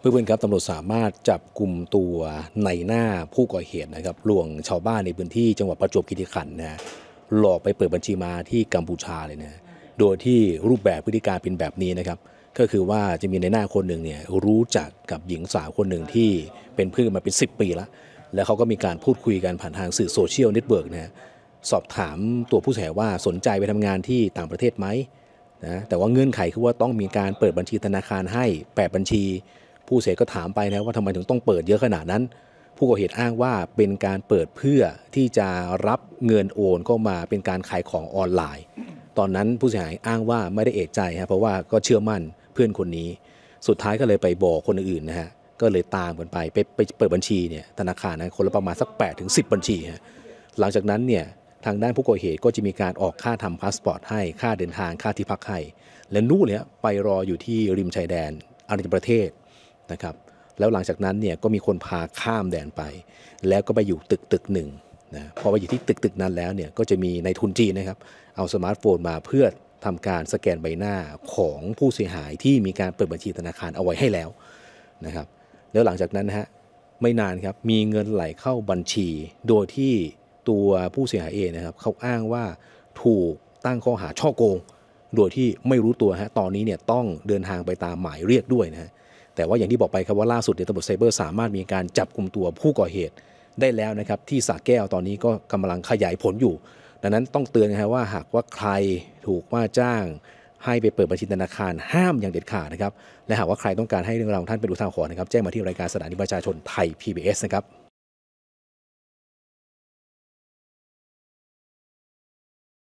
เพื่อนๆครับตำรวจสามารถจับกลุ่มตัวในหน้าผู้ก่อเหตุนะครับลวงชาวบ้านในพื้นที่จังหวัดประจวบคีรีขันธ์นะหลอกไปเปิดบัญชีมาที่กัมพูชาเลยนะ โดยที่รูปแบบพฤติการเป็นแบบนี้นะครับก็คือว่าจะมีในหน้าคนหนึ่งเนี่ยรู้จักกับหญิงสาวคนหนึ่งที่เป็นเพื่อนมาเป็น 10 ปีแล้วแล้วเขาก็มีการพูดคุยกันผ่านทางสื่อโซเชียลเน็ตเวิร์กนะสอบถามตัวผู้เสียว่าสนใจไปทำงานที่ต่างประเทศไหมนะแต่ว่าเงื่อนไขคือว่าต้องมีการเปิดบัญชีธนาคารให้แ8บัญชีผู้เสียก็ถามไปนะว่าทำไมถึงต้องเปิดเยอะขนาด นั้น ผู้ก่อเหตุอ้างว่าเป็นการเปิดเพื่อที่จะรับเงินโอนเข้ามาเป็นการขายของออนไลน์ ตอนนั้นผู้เสียหายอ้างว่าไม่ได้เอกใจฮะเพราะว่าก็เชื่อมั่นเพื่อนคนนี้ สุดท้ายก็เลยไปบอกคนอื่นนะฮะก็เลยตามกันไปไปไปเปิดบัญชีเนี่ยธนาคารนะคนละประมาณสัก8ปดถึงสิบัญชีฮะหลังจากนั้นเนี่ยทางด้านผู้ก่อเหตุก็จะมีการออกค่าทำพาสปอร์ตให้ค่าเดินทางค่าที่พักให้และนู่นเนี่ยไปรออยู่ที่ริมชายแดนอาณาักรประเทศนะครับ แล้วหลังจากนั้นเนี่ยก็มีคนพาข้ามแดนไป แล้วก็ไปอยู่ตึกตึกหนึ่งนะ พอไปอยู่ที่ตึกตึกนั้นแล้วเนี่ยก็จะมีในทุนจีนนะครับ เอาสมาร์ทโฟนมาเพื่อทำการสแกนใบหน้าของผู้เสียหายที่มีการเปิดบัญชีธนาคารเอาไว้ให้แล้วนะครับ แล้วหลังจากนั้นนะฮะ ไม่นานครับมีเงินไหลเข้าบัญชี โดยที่ตัวผู้เสียหายเองนะครับเขาอ้างว่าถูกตั้งข้อหาช่อโกง โดยที่ไม่รู้ตัวฮะ ตอนนี้เนี่ยต้องเดินทางไปตามหมายเรียกด้วยนะฮะแต่ว่าอย่างที่บอกไปครับว่าล่าสุดเนี่ยตำรวจไซเบอร์สามารถมีการจับกลุ่มตัวผู้ก่อเหตุได้แล้วนะครับ ที่สาแก้วตอนนี้ก็กำลังขยายผลอยู่ ดังนั้นต้องเตือนนะครับว่าหากว่าใครถูกว่าจ้างให้ไปเปิดบัญชีธนาคารห้ามอย่างเด็ดขาดนะครับและหากว่าใครต้องการให้เรื่องราวของท่านเป็นอุทาหรณ์นะครับแจ้งมาที่รายการสถานีประชาชนไทย PBS นะครับ